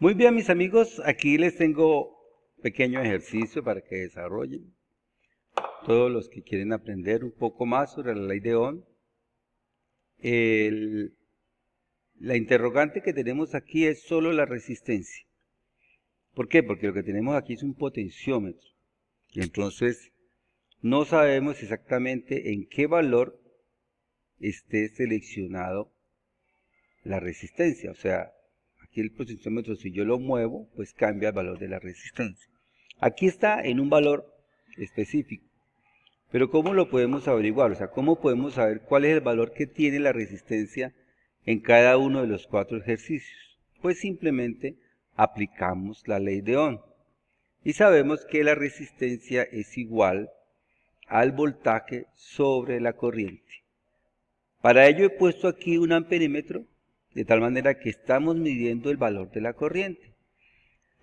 Muy bien, mis amigos, aquí les tengo pequeño ejercicio para que desarrollen. Todos los que quieren aprender un poco más sobre la ley de Ohm. la interrogante que tenemos aquí es solo la resistencia. ¿Por qué? Porque lo que tenemos aquí es un potenciómetro. Y entonces no sabemos exactamente en qué valor esté seleccionado la resistencia. O sea, Aquí el potenciómetro, si yo lo muevo, pues cambia el valor de la resistencia. Aquí está en un valor específico. Pero ¿cómo lo podemos averiguar? O sea, ¿cómo podemos saber cuál es el valor que tiene la resistencia en cada uno de los cuatro ejercicios? Pues simplemente aplicamos la ley de Ohm. Y sabemos que la resistencia es igual al voltaje sobre la corriente. Para ello he puesto aquí un amperímetro de tal manera que estamos midiendo el valor de la corriente.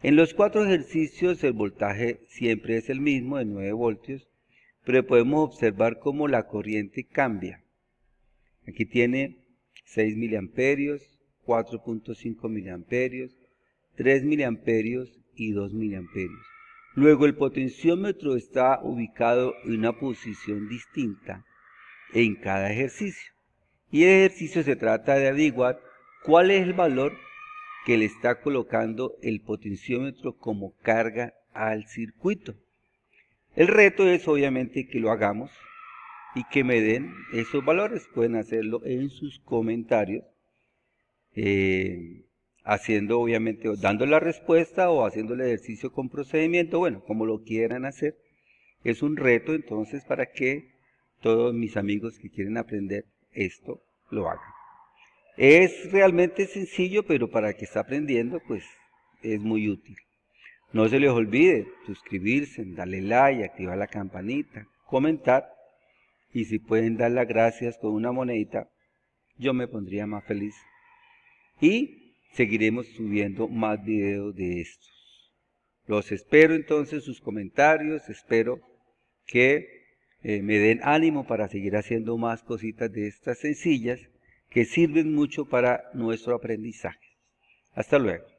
En los cuatro ejercicios el voltaje siempre es el mismo, de 9 voltios, pero podemos observar cómo la corriente cambia. Aquí tiene 6 miliamperios, 4.5 miliamperios, 3 miliamperios y 2 miliamperios. Luego el potenciómetro está ubicado en una posición distinta en cada ejercicio. Y el ejercicio se trata de averiguar cuál es el valor que le está colocando el potenciómetro como carga al circuito. El reto es obviamente que lo hagamos y que me den esos valores. Pueden hacerlo en sus comentarios, eh, haciendo obviamente, dando la respuesta o haciendo el ejercicio con procedimiento, bueno, como lo quieran hacer. Es un reto entonces para que todos mis amigos que quieren aprender esto lo hagan. Es realmente sencillo, pero para el que está aprendiendo, pues es muy útil. No se les olvide suscribirse, darle like, activar la campanita, comentar y si pueden dar las gracias con una monedita, yo me pondría más feliz. Y seguiremos subiendo más videos de estos. Los espero entonces sus comentarios, espero que eh, me den ánimo para seguir haciendo más cositas de estas sencillas que sirven mucho para nuestro aprendizaje. Hasta luego.